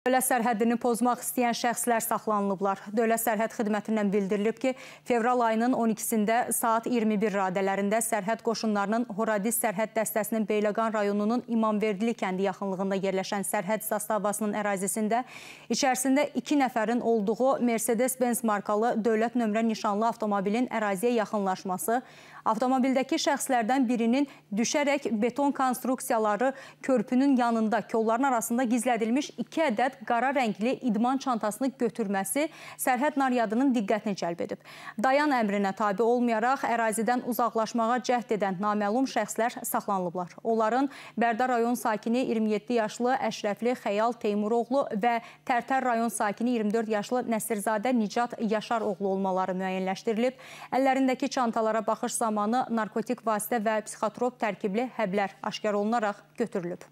Dövlət sərhədini pozmaq istəyən şəxslər saxlanılıblar. Dövlət sərhəd xidmətindən bildirilib ki, fevral ayının 12-də saat 21 radələrində sərhəd qoşunlarının Horadiz sərhəd dəstəsinin Beyləqan rayonunun İmamverdili kəndi yaxınlığında yerləşən sərhəd zastavasının ərazisində içərisində iki nəfərin olduğu Mercedes-Benz markalı dövlət nömrə nişanlı avtomobilin əraziyə yaxınlaşması, avtomobildəki şəxslərdən birinin düşərək beton konstruksiyaları körpünün yanında, kolların arasında gizlədilmiş iki ədəd Məhəmməd qara rəngli idman çantasını götürməsi sərhəd naryadının diqqətini cəlb edib. Dayan əmrinə tabi olmayaraq ərazidən uzaqlaşmağa cəhd edən naməlum şəxslər saxlanılıblar. Onların Bərdə rayon sakini 27 yaşlı Əşrəfli Xəyal Teymuroğlu və Tərtər rayon sakini 24 yaşlı Nəsirzadə Nicat Yaşar oğlu olmaları müəyyənləşdirilib. Əllərindəki çantalara baxış zamanı narkotik vasitə və psixotrop tərkibli həblər aşkar olunaraq götürülüb.